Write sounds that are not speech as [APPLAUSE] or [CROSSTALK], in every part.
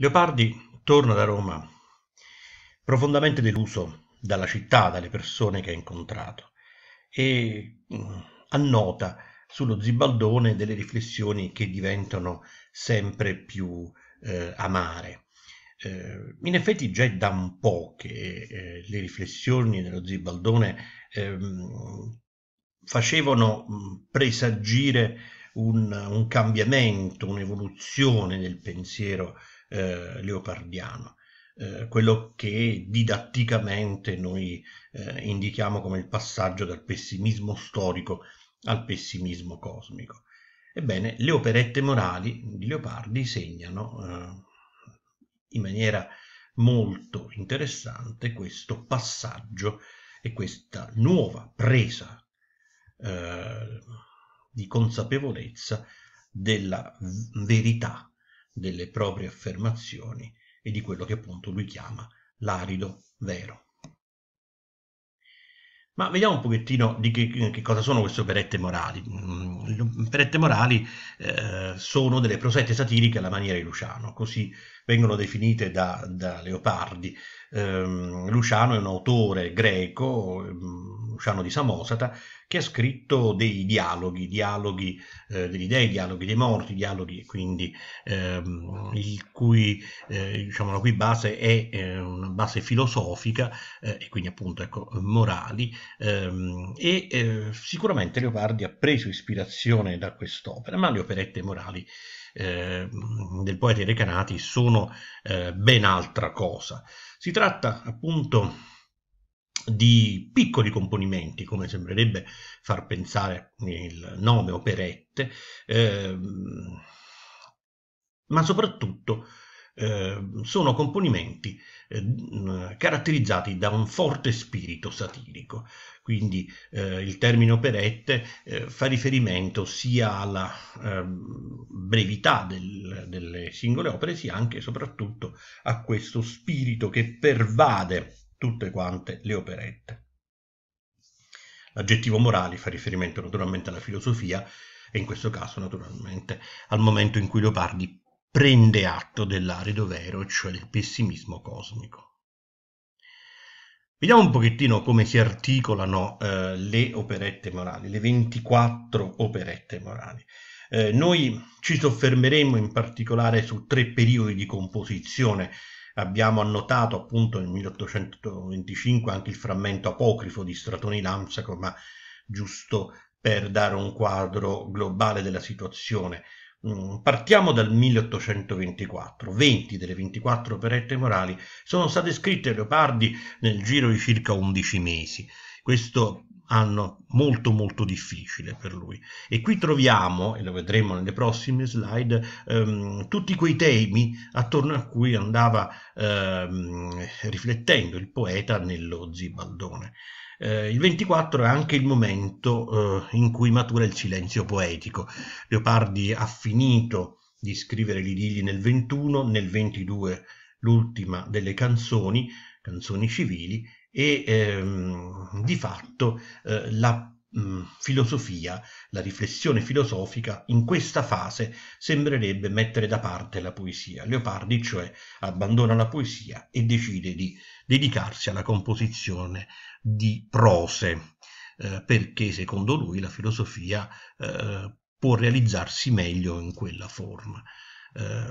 Leopardi torna da Roma profondamente deluso dalla città, dalle persone che ha incontrato e mm, annota sullo zibaldone delle riflessioni che diventano sempre più eh, amare. Eh, in effetti già è da un po' che eh, le riflessioni dello zibaldone ehm, facevano mm, presagire un, un cambiamento, un'evoluzione nel pensiero eh, leopardiano, eh, quello che didatticamente noi eh, indichiamo come il passaggio dal pessimismo storico al pessimismo cosmico. Ebbene, le operette morali di Leopardi segnano eh, in maniera molto interessante questo passaggio e questa nuova presa eh, di consapevolezza della verità delle proprie affermazioni e di quello che appunto lui chiama l'arido vero. Ma vediamo un pochettino di che, che, cosa sono queste operette morali. Mm, le operette morali eh, sono delle prosette satiriche alla maniera di Luciano, così vengono definite da, da Leopardi. Eh, Luciano è un autore greco ehm, Luciano di Samosata, che ha scritto dei dialoghi, dialoghi eh, degli dei, dialoghi dei morti, dialoghi quindi ehm, il cui, eh, diciamo, la cui base è eh, una base filosofica eh, e quindi appunto ecco, morali ehm, e eh, sicuramente Leopardi ha preso ispirazione da quest'opera, ma le operette morali ehm, del poeta Recanati sono eh, ben altra cosa. Si tratta appunto di piccoli componimenti, come sembrerebbe far pensare il nome operette, ehm, ma soprattutto eh, sono componimenti eh, caratterizzati da un forte spirito satirico. Quindi eh, il termine operette eh, fa riferimento sia alla ehm, brevità del, delle singole opere, sia anche e soprattutto a questo spirito che pervade tutte quante le operette. L'aggettivo morali fa riferimento naturalmente alla filosofia e in questo caso naturalmente al momento in cui Leopardi prende atto dell'arido vero, cioè del pessimismo cosmico. Vediamo un pochettino come si articolano eh, le operette morali, le 24 operette morali. Eh, noi ci soffermeremo in particolare su tre periodi di composizione Abbiamo annotato appunto nel 1825 anche il frammento apocrifo di Stratoni Lamsaco, ma giusto per dare un quadro globale della situazione. Mm, partiamo dal 1824. 20 delle 24 operette morali sono state scritte a Leopardi nel giro di circa 11 mesi. Questo anno molto molto difficile per lui e qui troviamo e lo vedremo nelle prossime slide ehm, tutti quei temi attorno a cui andava ehm, riflettendo il poeta nello zibaldone eh, il 24 è anche il momento eh, in cui matura il silenzio poetico Leopardi ha finito di scrivere l'idilli nel 21 nel 22 l'ultima delle canzoni canzoni civili e ehm, di fatto eh, la mh, mm, filosofia, la riflessione filosofica in questa fase sembrerebbe mettere da parte la poesia. Leopardi cioè abbandona la poesia e decide di dedicarsi alla composizione di prose eh, perché secondo lui la filosofia eh, può realizzarsi meglio in quella forma. Eh,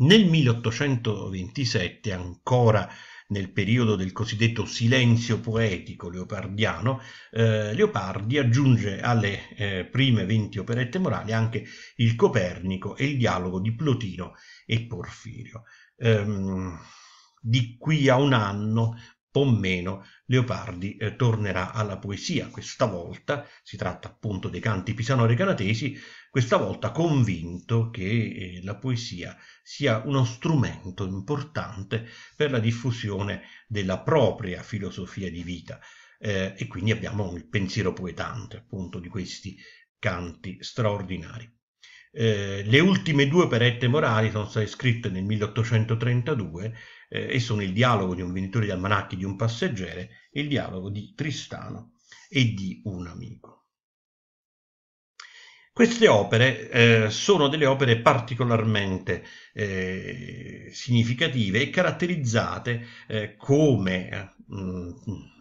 nel 1827, ancora nel periodo del cosiddetto silenzio poetico leopardiano, eh, Leopardi aggiunge alle eh, prime 20 operette morali anche il Copernico e il dialogo di Plotino e Porfirio. Ehm, di qui a un anno Pommeno Leopardi eh, tornerà alla poesia, questa volta si tratta appunto dei canti pisano-recanatesi, questa volta convinto che eh, la poesia sia uno strumento importante per la diffusione della propria filosofia di vita eh, e quindi abbiamo il pensiero poetante appunto di questi canti straordinari. Eh, le ultime due operette morali sono state scritte nel 1832 eh, e sono il dialogo di un venditore di almanacchi di un passeggero e il dialogo di Tristano e di un amico. Queste opere eh, sono delle opere particolarmente eh, significative e caratterizzate eh, come eh, mh,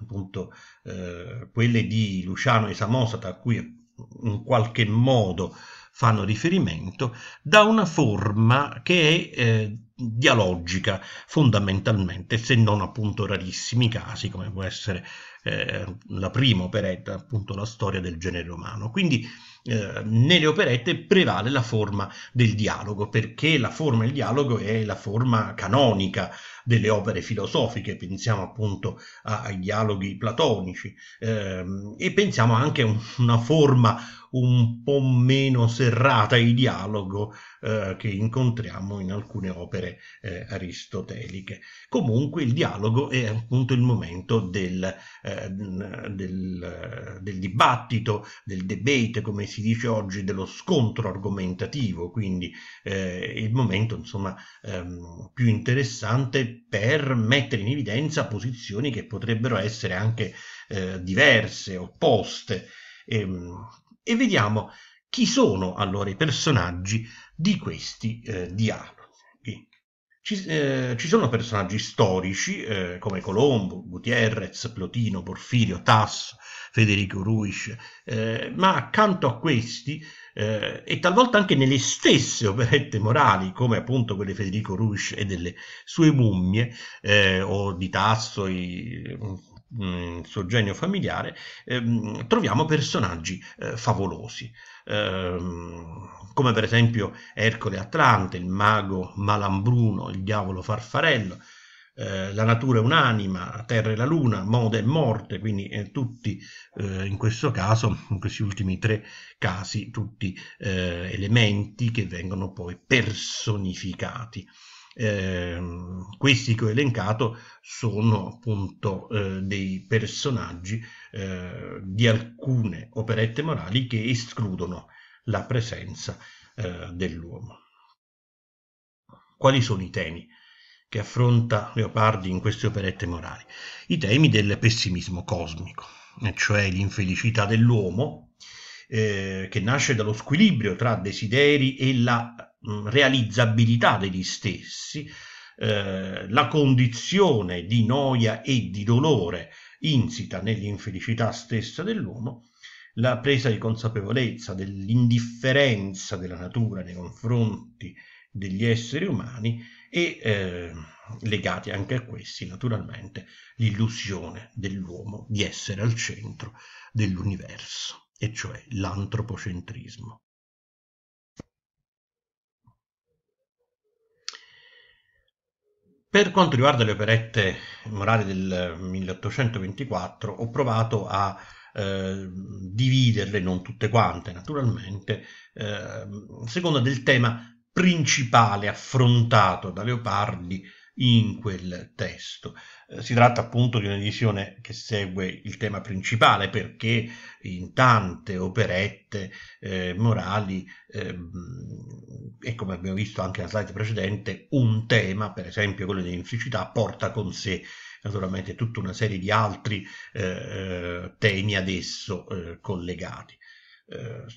appunto, eh, quelle di Luciano e Samosata, a cui in qualche modo fanno riferimento, da una forma che è eh, dialogica fondamentalmente, se non appunto rarissimi casi come può essere eh, la prima operetta, appunto la storia del genere umano. Quindi eh, nelle operette prevale la forma del dialogo, perché la forma del dialogo è la forma canonica delle opere filosofiche, pensiamo appunto ai dialoghi platonici eh, e pensiamo anche a una forma un po' meno serrata di dialogo eh, che incontriamo in alcune opere eh, aristoteliche. Comunque il dialogo è appunto il momento del, eh, del, del dibattito, del debate, come si si dice oggi dello scontro argomentativo, quindi eh, il momento insomma, ehm, più interessante per mettere in evidenza posizioni che potrebbero essere anche eh, diverse, opposte. E, ehm, e, vediamo chi sono allora i personaggi di questi eh, dialoghi. Ci, eh, ci sono personaggi storici eh, come Colombo, Gutierrez, Plotino, Porfirio, Tasso, Federico Ruiz, eh, ma accanto a questi eh, e talvolta anche nelle stesse operette morali, come appunto quelle di Federico Ruiz e delle sue mummie, eh, o di Tasso, i, mh, mm, suo genio familiare, ehm, troviamo personaggi eh, favolosi, ehm, come per esempio Ercole Atlante, il mago Malambruno, il diavolo Farfarello, eh, la natura è un'anima, terra e la luna, moda e morte, quindi eh, tutti eh, in questo caso, in questi ultimi tre casi, tutti eh, elementi che vengono poi personificati. Eh, questi che ho elencato sono appunto eh, dei personaggi eh, di alcune operette morali che escludono la presenza eh, dell'uomo. Quali sono i temi che affronta Leopardi in queste operette morali? I temi del pessimismo cosmico, cioè l'infelicità dell'uomo, eh, che nasce dallo squilibrio tra desideri e la Mm, realizzabilità degli stessi, eh, la condizione di noia e di dolore insita nell'infelicità stessa dell'uomo, la presa di consapevolezza dell'indifferenza della natura nei confronti degli esseri umani e eh, legati anche a questi naturalmente l'illusione dell'uomo di essere al centro dell'universo, e cioè l'antropocentrismo. Per quanto riguarda le operette morali del 1824, ho provato a eh, dividerle, non tutte quante naturalmente, eh, secondo del tema principale affrontato da Leopardi in quel testo. Eh, si tratta appunto di un'edizione che segue il tema principale perché in tante operette eh, morali eh, e come abbiamo visto anche nella slide precedente un tema, per esempio quello dell'infelicità, porta con sé naturalmente tutta una serie di altri eh, eh temi ad esso eh, collegati.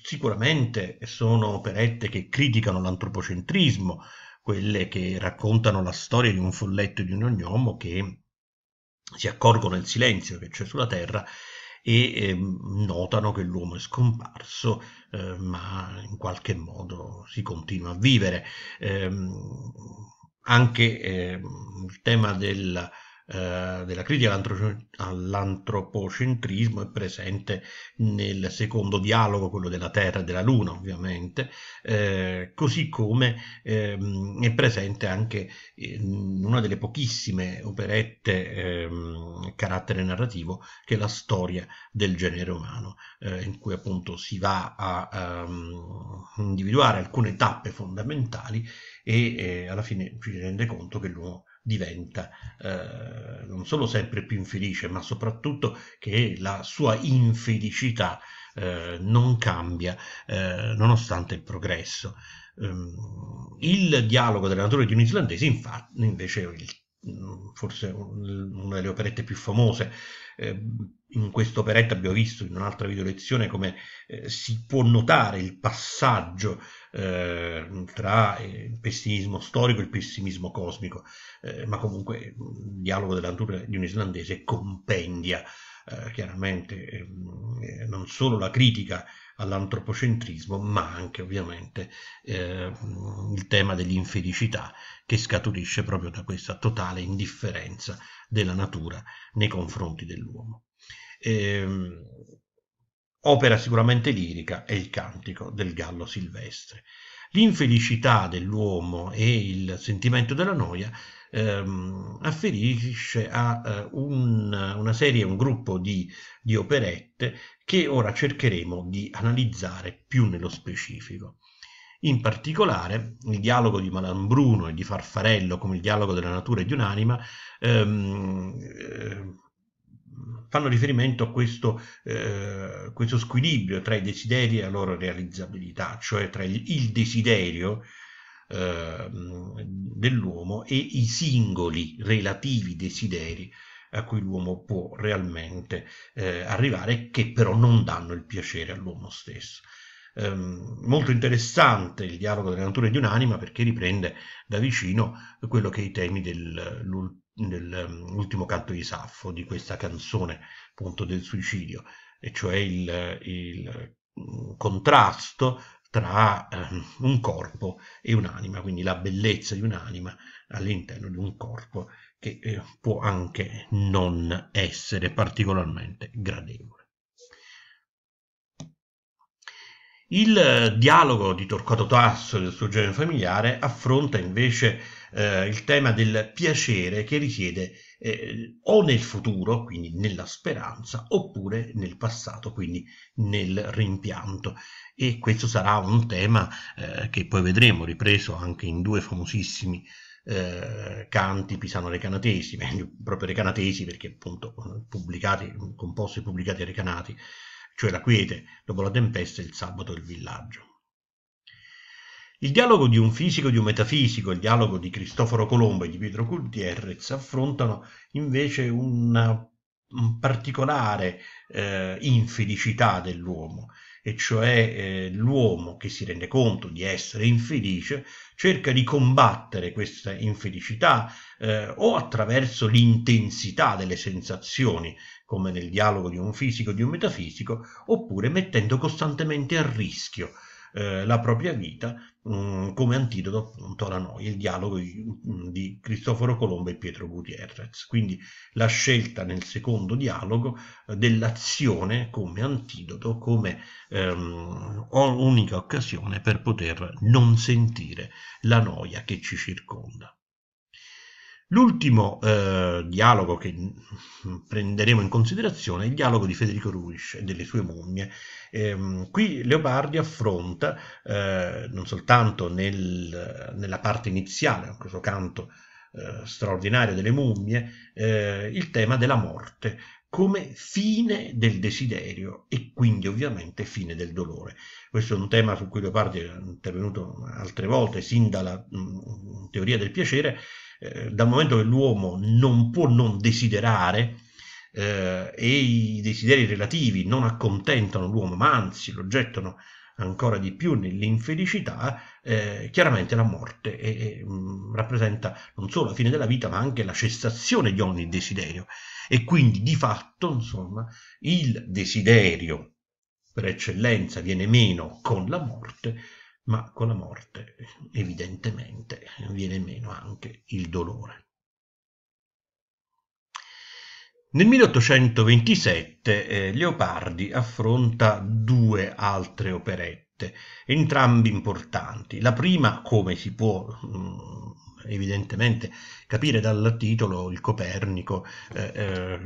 sicuramente sono operette che criticano l'antropocentrismo, quelle che raccontano la storia di un folletto e di un ognomo che si accorgono del silenzio che c'è sulla terra e eh, notano che l'uomo è scomparso, eh, ma in qualche modo si continua a vivere. Eh, anche ehm, il tema del eh, della critica all'antropocentrismo è presente nel secondo dialogo, quello della Terra e della Luna ovviamente, eh, così come eh, è presente anche in una delle pochissime operette a ehm, carattere narrativo che è la storia del genere umano, eh, in cui appunto si va a ehm, individuare alcune tappe fondamentali e eh, alla fine ci si rende conto che l'uomo diventa eh, non solo sempre più infelice, ma soprattutto che la sua infelicità eh, non cambia eh, nonostante il progresso. Ehm, il dialogo della natura di un islandese, infatti, invece, il, mm, forse una delle operette più famose, eh, in questa operetta abbiamo visto in un'altra video lezione come eh, si può notare il passaggio eh, tra eh, il pessimismo storico e il pessimismo cosmico, eh, ma comunque il dialogo dell'antura di un islandese compendia eh, chiaramente ehm, eh, non solo la critica all'antropocentrismo, ma anche ovviamente ehm, il tema dell'infelicità che scaturisce proprio da questa totale indifferenza della natura nei confronti dell'uomo ehm, opera sicuramente lirica è il cantico del gallo silvestre. L'infelicità dell'uomo e il sentimento della noia ehm, afferisce a uh, un, una serie, un gruppo di, di operette che ora cercheremo di analizzare più nello specifico. In particolare, il dialogo di Malambruno e di Farfarello, come il dialogo della natura e di un'anima, ehm, eh, fanno riferimento a questo, eh, questo, squilibrio tra i desideri e la loro realizzabilità, cioè tra il, il desiderio eh, dell'uomo e i singoli relativi desideri a cui l'uomo può realmente eh, arrivare, che però non danno il piacere all'uomo stesso. Um, molto interessante il dialogo della natura di un'anima perché riprende da vicino quello che i temi dell'ultimo nell'ultimo ehm, canto di Saffo di questa canzone appunto del suicidio, e cioè il, il mm, contrasto tra eh, un corpo e un'anima, quindi la bellezza di un'anima all'interno di un corpo che eh, può anche non essere particolarmente gradevole. Il dialogo di Torquato Tasso e del suo genere familiare affronta invece eh, il tema del piacere che risiede eh, o nel futuro, quindi nella speranza, oppure nel passato, quindi nel rimpianto. E questo sarà un tema eh, che poi vedremo ripreso anche in due famosissimi eh, canti pisano-recanatesi, [LAUGHS] meglio proprio recanatesi perché appunto eh, pubblicati, composti e pubblicati a Recanati, cioè la quiete dopo la tempesta e il sabato del villaggio. Il dialogo di un fisico e di un metafisico, il dialogo di Cristoforo Colombo e di Pietro Gutierrez affrontano invece una particolare eh, infelicità dell'uomo, e cioè eh, l'uomo che si rende conto di essere infelice cerca di combattere questa infelicità eh, o attraverso l'intensità delle sensazioni, come nel dialogo di un fisico e di un metafisico, oppure mettendo costantemente a rischio eh, la propria vita Mm, come antidoto appunto alla noia, il dialogo mm, di Cristoforo Colombo e Pietro Gutierrez. Quindi la scelta nel secondo dialogo eh, dell'azione come antidoto, come um, unica occasione per poter non sentire la noia che ci circonda. L'ultimo eh, dialogo che prenderemo in considerazione è il dialogo di Federico Ruisch e delle sue mummie. Ehm, qui Leopardi affronta eh, non soltanto nel, nella parte iniziale, in questo canto eh, straordinario delle mummie, eh, il tema della morte come fine del desiderio e quindi ovviamente fine del dolore. Questo è un tema su cui Leopardi è intervenuto altre volte, sin dalla mh, mm, teoria del piacere, eh, dal momento che l'uomo non può non desiderare eh, e i desideri relativi non accontentano l'uomo, ma anzi lo gettano ancora di più nell'infelicità, eh, chiaramente la morte è, è, mm, rappresenta non solo la fine della vita, ma anche la cessazione di ogni desiderio. E quindi di fatto, insomma, il desiderio per eccellenza viene meno con la morte ma con la morte evidentemente viene meno anche il dolore. Nel 1827 eh, Leopardi affronta due altre operette scritte, entrambi importanti. La prima, come si può mm, evidentemente capire dal titolo, il Copernico eh, eh,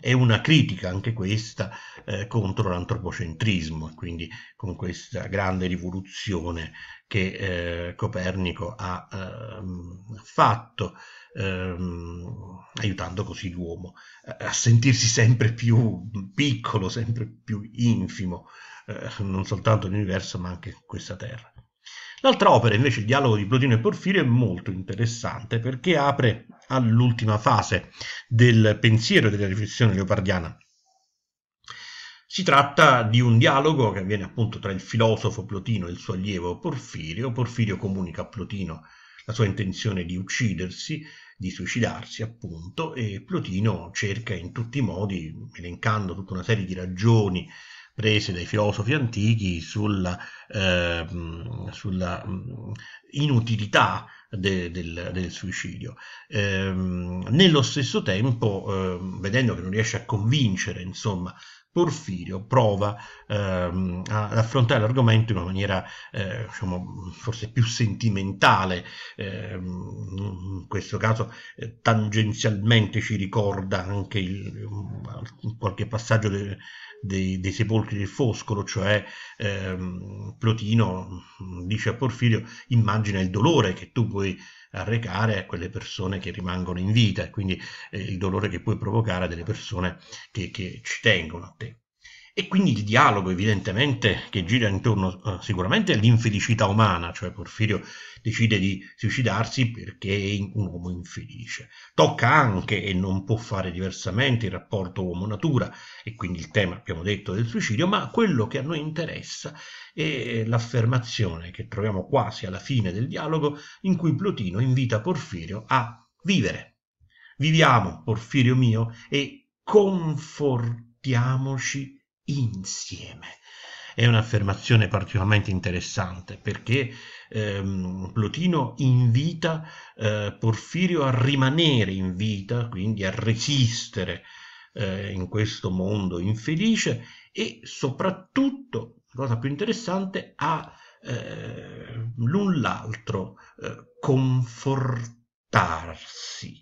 è una critica anche questa eh, contro l'antropocentrismo, e quindi con questa grande rivoluzione che eh, Copernico ha ehm, fatto. Ehm, aiutando così l'uomo a sentirsi sempre più piccolo, sempre più infimo, eh, non soltanto l'universo ma anche questa terra. L'altra opera, invece, il dialogo di Plotino e Porfirio, è molto interessante perché apre all'ultima fase del pensiero e della riflessione leopardiana. Si tratta di un dialogo che avviene appunto tra il filosofo Plotino e il suo allievo Porfirio. Porfirio comunica a Plotino la sua intenzione di uccidersi, di suicidarsi appunto, e Plotino cerca in tutti i modi, elencando tutta una serie di ragioni prese dai filosofi antichi sulla, eh, sulla mm, inutilità de, del, del, suicidio. Eh, nello stesso tempo, eh, vedendo che non riesce a convincere insomma, Porfirio prova ehm, ad affrontare l'argomento in una maniera eh, diciamo, forse più sentimentale, eh, in questo caso eh, tangenzialmente ci ricorda anche il, qualche passaggio de, de, dei sepolcri del Foscolo, cioè ehm, Plotino dice a Porfirio immagina il dolore che tu puoi arrecare a quelle persone che rimangono in vita e quindi eh, il dolore che puoi provocare a delle persone che, che ci tengono a te. E quindi il dialogo, evidentemente, che gira intorno uh, sicuramente all'infelicità umana, cioè Porfirio decide di suicidarsi perché è un uomo infelice. Tocca anche, e non può fare diversamente, il rapporto uomo-natura, e quindi il tema, abbiamo detto, del suicidio, ma quello che a noi interessa è l'affermazione che troviamo quasi alla fine del dialogo, in cui Plotino invita Porfirio a vivere. Viviamo, Porfirio mio, e confortiamoci insieme. È un'affermazione particolarmente interessante perché ehm, Plotino invita eh, Porfirio a rimanere in vita, quindi a resistere eh, in questo mondo infelice e soprattutto, cosa più interessante, a eh, l'un l'altro eh, confortarsi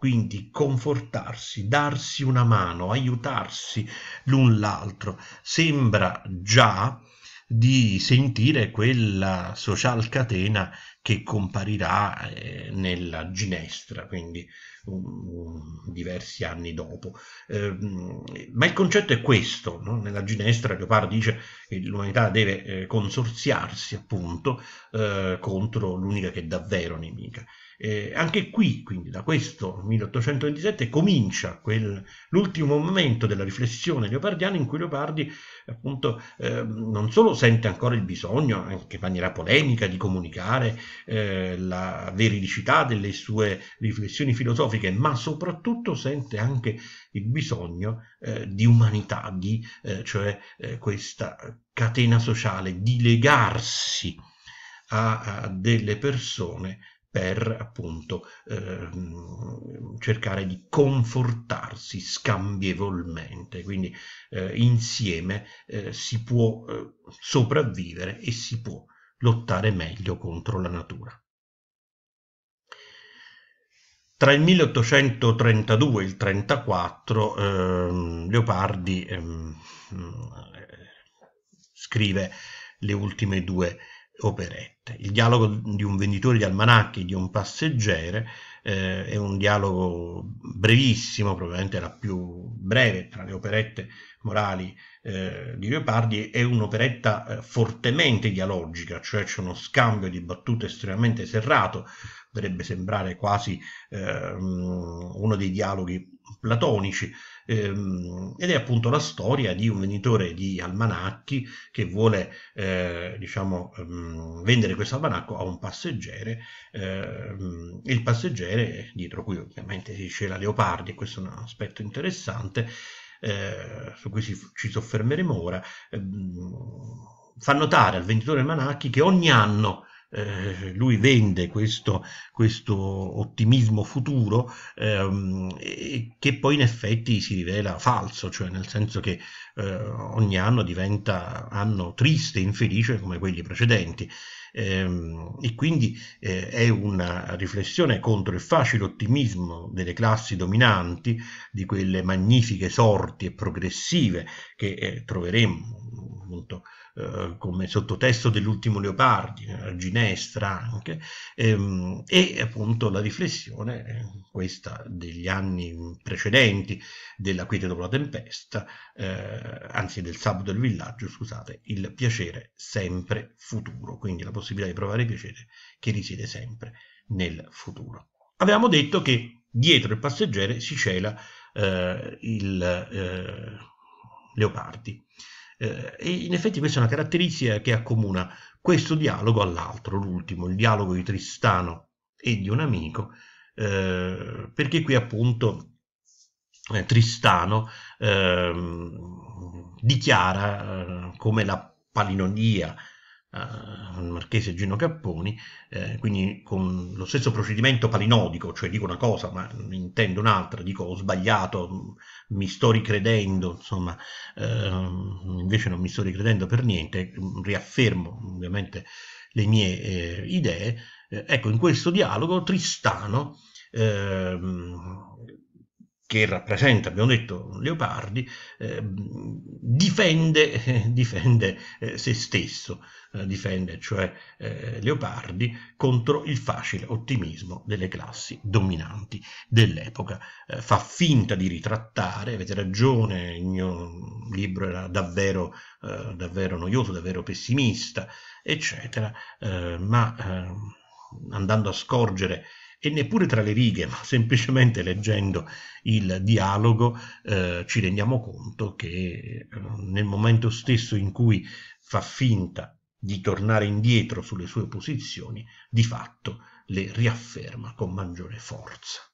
quindi confortarsi, darsi una mano, aiutarsi l'un l'altro, sembra già di sentire quella social catena che comparirà eh, nella ginestra, quindi um, diversi anni dopo. Eh, ma il concetto è questo, no? nella ginestra Leopardi dice che l'umanità deve eh, consorziarsi appunto eh, contro l'unica che è davvero nemica. Eh, anche qui, quindi da questo 1827, comincia quel, l'ultimo momento della riflessione leopardiana in cui Leopardi appunto eh, non solo sente ancora il bisogno, anche in maniera polemica, di comunicare eh, la veridicità delle sue riflessioni filosofiche, ma soprattutto sente anche il bisogno eh, di umanità, di, eh, cioè eh, questa catena sociale, di legarsi a, a delle persone per appunto ehm, cercare di confortarsi scambievolmente, quindi eh, insieme eh, si può eh, sopravvivere e si può lottare meglio contro la natura. Tra il 1832 e il 1834 ehm, Leopardi ehm, mm, eh, scrive le ultime due operette. Il dialogo di un venditore di almanacchi, di un passeggere, eh, è un dialogo brevissimo, probabilmente la più breve tra le operette morali eh, di Leopardi, è un'operetta eh, fortemente dialogica, cioè c'è uno scambio di battute estremamente serrato, potrebbe sembrare quasi eh, uno dei dialoghi platonici, Ehm, ed è appunto la storia di un venditore di almanacchi che vuole eh, diciamo, ehm, vendere questo almanacco a un passeggere, ehm, il passeggere, dietro cui ovviamente si cela leopardi, e questo è un aspetto interessante, eh, su cui si, ci soffermeremo ora, ehm, fa notare al venditore di almanacchi che ogni anno eh, lui vende questo, questo ottimismo futuro ehm, che poi in effetti si rivela falso, cioè nel senso che eh, ogni anno diventa anno triste, infelice come quelli precedenti. Ehm, e quindi eh, è una riflessione contro il facile ottimismo delle classi dominanti, di quelle magnifiche sorti e progressive che eh, troveremo appunto, eh, come sottotesto dell'ultimo Leopardi, eh, a ginestra anche, ehm, e appunto la riflessione, eh, questa degli anni precedenti della quiete dopo la tempesta, eh, anzi del sabato del villaggio, scusate, il piacere sempre futuro, quindi la possibilità di provare piacere che risiede sempre nel futuro. Avevamo detto che dietro il passeggero si cela eh, il eh, Leopardi. Eh, e in effetti questa è una caratteristica che accomuna questo dialogo all'altro, l'ultimo, il dialogo di Tristano e di un amico, eh, perché qui appunto eh, Tristano ehm, dichiara eh, come la palinodia al marchese Gino Capponi, eh, quindi con lo stesso procedimento palinodico, cioè dico una cosa ma intendo un'altra, dico ho sbagliato, mm, mi sto ricredendo, insomma, eh, invece non mi sto ricredendo per niente, mm, riaffermo ovviamente le mie eh, idee. Eh, ecco, in questo dialogo Tristano ehm, che rappresenta, abbiamo detto, Leopardi, eh, difende, eh, [LAUGHS] difende eh, se stesso, eh, difende cioè eh, Leopardi contro il facile ottimismo delle classi dominanti dell'epoca. Eh, fa finta di ritrattare, avete ragione, il mio libro era davvero, davvero noioso, davvero pessimista, eccetera, ma andando a scorgere e neppure tra le righe, ma semplicemente leggendo il dialogo eh, ci rendiamo conto che eh, nel momento stesso in cui fa finta di tornare indietro sulle sue posizioni, di fatto le riafferma con maggiore forza.